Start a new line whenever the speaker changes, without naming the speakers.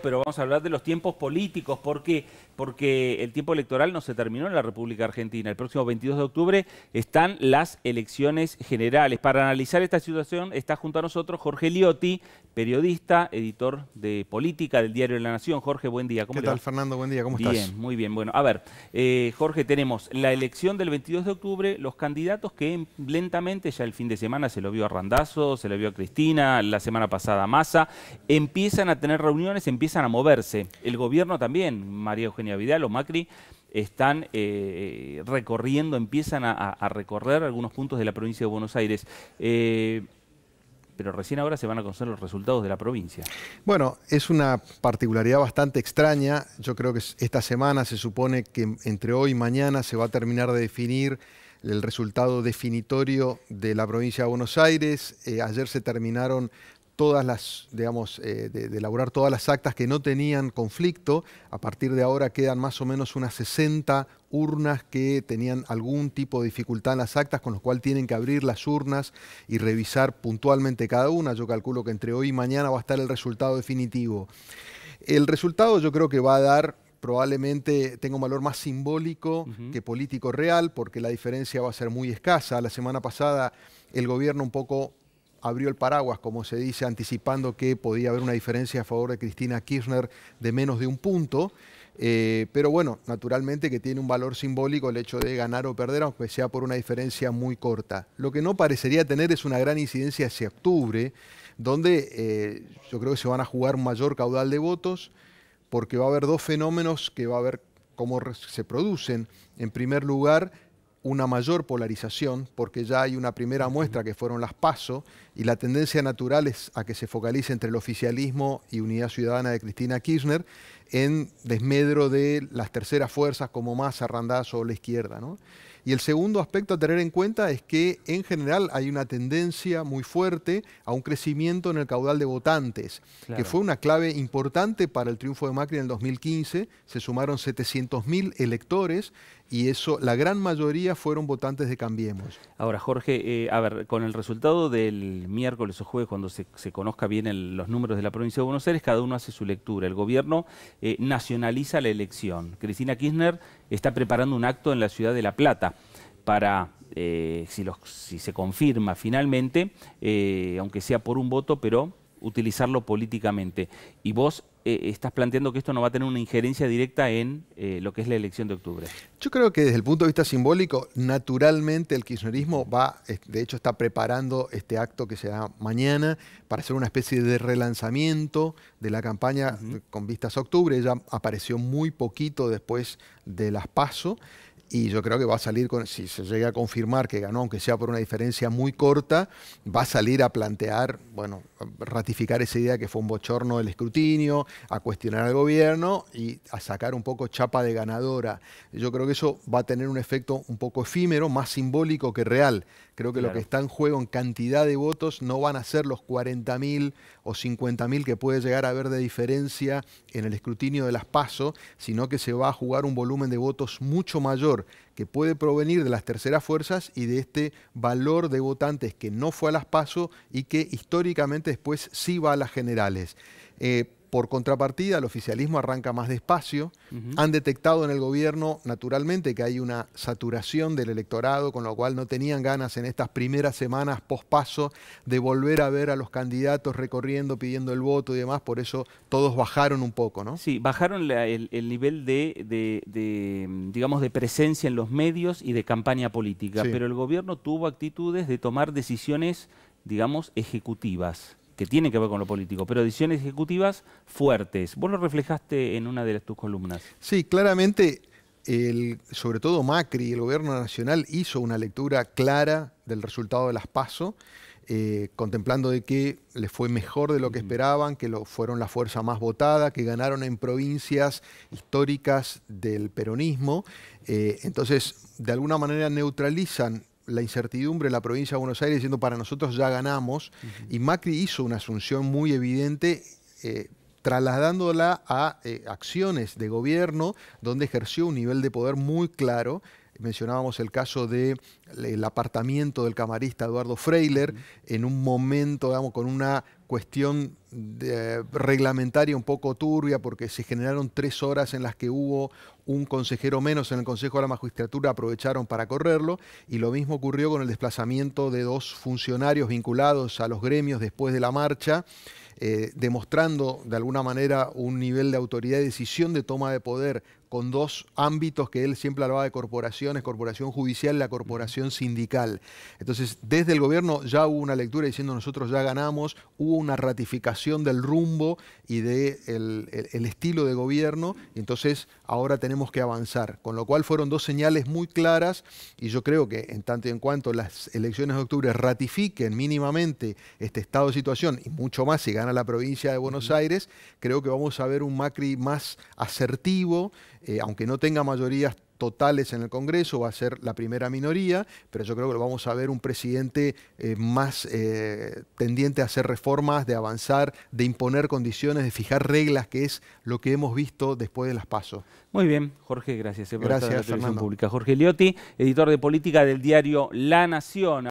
pero vamos a hablar de los tiempos políticos, porque, porque el tiempo electoral no se terminó en la República Argentina. El próximo 22 de octubre están las elecciones generales. Para analizar esta situación está junto a nosotros Jorge Liotti, periodista, editor de política del diario de La Nación. Jorge, buen día. ¿Cómo ¿Qué tal, Fernando? Buen día, ¿cómo estás? Bien, muy bien. Bueno, a ver, eh, Jorge, tenemos la elección del 22 de octubre, los candidatos que lentamente, ya el fin de semana se lo vio a Randazo, se lo vio a Cristina, la semana pasada a Massa, empiezan a tener reuniones, empiezan empiezan a moverse. El gobierno también, María Eugenia Vidal o Macri, están eh, eh, recorriendo, empiezan a, recorrer algunos puntos de la provincia de Buenos Aires. Eh, pero recién ahora se van a conocer los resultados de la provincia.
Bueno, es una particularidad bastante extraña. Yo creo que esta semana se supone que entre hoy y mañana se va a terminar de definir el resultado definitorio de la provincia de Buenos Aires. ayer se terminaron todas las, digamos, eh, de, elaborar todas las actas que no tenían conflicto. A partir de ahora quedan más o menos unas 60 urnas que tenían algún tipo de dificultad en las actas, con lo cual tienen que abrir las urnas y revisar puntualmente cada una. Yo calculo que entre hoy y mañana va a estar el resultado definitivo. El resultado yo creo que va a dar probablemente tengo un valor más simbólico que político real, porque la diferencia va a ser muy escasa. La semana pasada el gobierno un poco abrió el paraguas, como se dice, anticipando que podía haber una diferencia a favor de Cristina Kirchner de menos de un punto. Eh, pero bueno, naturalmente que tiene un valor simbólico el hecho de ganar o perder, aunque sea por una diferencia muy corta. Lo que no parecería tener es una gran incidencia hacia octubre, donde eh, yo creo que se van a jugar un mayor caudal de votos, porque va a haber dos fenómenos que va a ver cómo se producen. En primer lugar, una mayor polarización, porque ya hay una primera muestra que fueron las PASO, y la tendencia natural es a que se focalice entre el oficialismo y Unidad Ciudadana de Cristina Kirchner en desmedro de las terceras fuerzas como más arrandadas o la izquierda. Y el segundo aspecto a tener en cuenta es que en general hay una tendencia muy fuerte a un crecimiento en el caudal de votantes, que fue una clave importante para el triunfo de Macri en el 2015. Se sumaron 700.000 electores y eso, la gran mayoría fueron votantes de Cambiemos.
Ahora, Jorge, eh, a ver, con el resultado del miércoles o jueves, cuando se, conozca bien los números de la provincia de Buenos Aires, cada uno hace su lectura. El gobierno eh, nacionaliza la elección. Cristina Kirchner está preparando un acto en la ciudad de La Plata para eh, si, los, si, se confirma finalmente, aunque sea por un voto, pero utilizarlo políticamente. Y vos eh, estás planteando que esto no va a tener una injerencia directa en eh, lo que es la elección de octubre.
Yo creo que desde el punto de vista simbólico, naturalmente el kirchnerismo va, de hecho está preparando este acto que se da mañana para hacer una especie de relanzamiento de la campaña con vistas a octubre. ya apareció muy poquito después de las PASO y yo creo que va a salir, con, si se llega a confirmar que ganó, aunque sea por una diferencia muy corta, va a salir a plantear, bueno, ratificar esa idea que fue un bochorno el escrutinio, a cuestionar al gobierno y a sacar un poco chapa de ganadora. Yo creo que eso va a tener un efecto un poco efímero, más simbólico que real. Creo que lo que está en juego en cantidad de votos no van a ser los 40.000 o 50.000 que puede llegar a haber de diferencia en el escrutinio de las PASO, sino que se va a jugar un volumen de votos mucho mayor que puede provenir de las terceras fuerzas y de este valor de votantes que no fue a las PASO y que históricamente después sí va a las generales. Eh, por contrapartida, el oficialismo arranca más despacio. Han detectado en el gobierno, naturalmente, que hay una saturación del electorado, con lo cual no tenían ganas en estas primeras semanas pospaso de volver a ver a los candidatos recorriendo, pidiendo el voto y demás. Por eso todos bajaron un
poco, ¿no? Sí, bajaron el, nivel de, digamos, de presencia en los medios y de campaña política. Pero el gobierno tuvo actitudes de tomar decisiones, digamos, ejecutivas que tiene que ver con lo político, pero decisiones ejecutivas fuertes. Vos lo reflejaste en una de tus columnas. Sí, claramente, sobre
todo Macri, el gobierno nacional, hizo una lectura clara del resultado de las PASO, eh, contemplando de que les fue mejor de lo que esperaban, que lo, fueron la fuerza más votada, que ganaron en provincias históricas del peronismo. Eh, entonces, de alguna manera neutralizan la incertidumbre en la provincia de Buenos Aires diciendo para nosotros ya ganamos. Y Macri hizo una asunción muy evidente. Eh, trasladándola a eh, acciones de gobierno donde ejerció un nivel de poder muy claro mencionábamos el caso del eh, apartamiento del camarista Eduardo Freiler, en un momento, digamos, con una cuestión eh, reglamentaria un poco turbia, porque se generaron tres horas en las que hubo un consejero menos en el Consejo de la Magistratura, aprovecharon para correrlo, y lo mismo ocurrió con el desplazamiento de dos funcionarios vinculados a los gremios después de la marcha. Eh, demostrando de alguna manera un nivel de autoridad y decisión de toma de poder con dos ámbitos que él siempre hablaba de corporaciones, corporación judicial y la corporación sindical. Entonces, desde el gobierno ya hubo una lectura diciendo nosotros ya ganamos, hubo una ratificación del rumbo y del estilo de gobierno, y entonces ahora tenemos que avanzar. Con lo cual fueron dos señales muy claras y yo creo que en tanto y en cuanto las elecciones de octubre ratifiquen mínimamente este estado de situación y mucho más si ganan a la provincia de Buenos Aires, creo que vamos a ver un Macri más asertivo, eh, aunque no tenga mayorías totales en el Congreso, va a ser la primera minoría, pero yo creo que lo vamos a ver un presidente eh, más eh, tendiente a hacer reformas, de avanzar, de imponer condiciones, de fijar reglas, que es
lo que hemos visto después de las pasos. Muy bien, Jorge, gracias. gracias, Pública. Jorge Liotti, editor de política del diario La Nación.